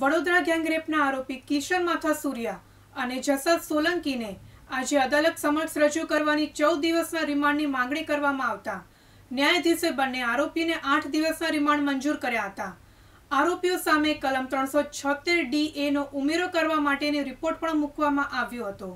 વડોદરા ગેંગરેપના આરોપી કિશન માથા સૂર્યા અને જસદ સોલંકીને આજે અદાલત સમક્ષ રજૂ કરવાની ચૌદ દિવસના રિમાન્ડની માંગણી કરવામાં આવતા ન્યાયાધીશે બંને આરોપીને આઠ દિવસના રિમાન્ડ મંજૂર કર્યા હતા આરોપીઓ સામે કલમ ત્રણસો છોતેર ડી ઉમેરો કરવા માટેની રિપોર્ટ પણ મૂકવામાં આવ્યો હતો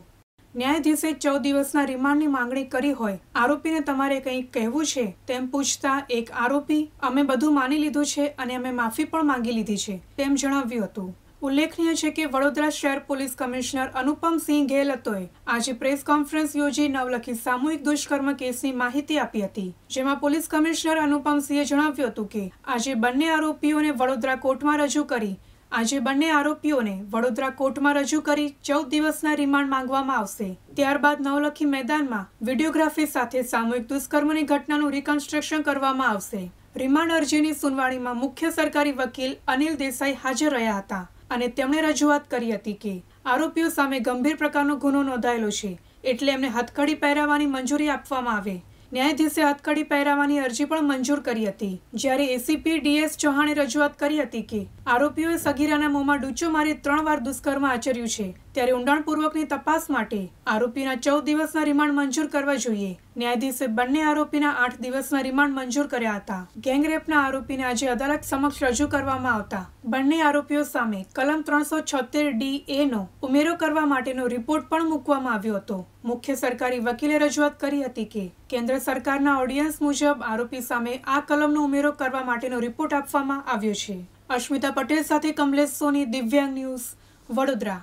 ન્યાયાધીશે ચૌદ દિવસના રિમાન્ડની માંગણી કરી હોય આરોપીને તમારે કંઈક કહેવું છે તેમ પૂછતા એક આરોપી અમે બધું માની લીધું છે અને અમે માફી પણ માંગી લીધી છે તેમ જણાવ્યું હતું ઉલ્લેખનીય છે કે વડોદરા શહેર પોલીસ કમિશનર અનુપમસિંહ ઘેલ હતોએ આજે પ્રેસ કોન્ફરન્સ યોજી નવલખી સામૂહિક દુષ્કર્મ કેસની માહિતી આપી હતી જેમાં પોલીસ કમિશનર અનુપમ સિંહે જણાવ્યું હતું કે આજે બંને આરોપીઓને વડોદરા કોર્ટમાં રજૂ કરી આજે બંને આરોપીઓને વડોદરા કોર્ટમાં રજૂ કરી ચૌદ દિવસના રિમાન્ડ માંગવામાં આવશે ત્યારબાદ નવલખી મેદાનમાં વિડીયોગ્રાફી સાથે સામૂહિક દુષ્કર્મની ઘટનાનું રિકન્સ્ટ્રક્શન કરવામાં આવશે રિમાન્ડ અરજીની સુનવાણીમાં મુખ્ય સરકારી વકીલ અનિલ દેસાઈ હાજર રહ્યા હતા અને તેમણે રજૂઆત કરી હતી કે આરોપીઓ સામે ગંભીર પ્રકારનો ગુનો નોંધાયેલો છે એટલે એમને હથકડી પહેરાવવાની મંજૂરી આપવામાં આવે ન્યાયાધીશે હથકડી પહેરાવાની અરજી પણ મંજૂર કરી હતી જ્યારે એસીપી ડીએસ ચૌહાણે રજૂઆત કરી હતી કે આરોપીઓએ સગીરાના મોંમાં ડૂચો મારી ત્રણ વાર દુષ્કર્મ આચર્યું છે ત્યારે ઊંડાણપૂર્વકની તપાસ માટે આરોપીના ચૌદ દિવસના રિમાન્ડ મંજૂર કરવા જોઈએ ન્યાયાધીશે બંને આરોપીના આઠ દિવસના રિમાન્ડ મંજૂર કર્યા હતા ગેંગરેપના આરોપીને આજે અદાલત સમક્ષ રજૂ કરવામાં આવતા બંને આરોપીઓ સામે કલમ ત્રણસો છોતેર ડી એનો ઉમેરો કરવા માટેનો રિપોર્ટ પણ મૂકવામાં આવ્યો હતો મુખ્ય સરકારી વકીલે રજૂઆત કરી હતી કે કેન્દ્ર સરકારના ઓડિયન્સ મુજબ આરોપી સામે આ કલમનો ઉમેરો કરવા માટેનો રિપોર્ટ આપવામાં આવ્યો છે અશ્મિતા પટેલ સાથે કમલેશ સોની દિવ્યાંગ ન્યૂઝ વડોદરા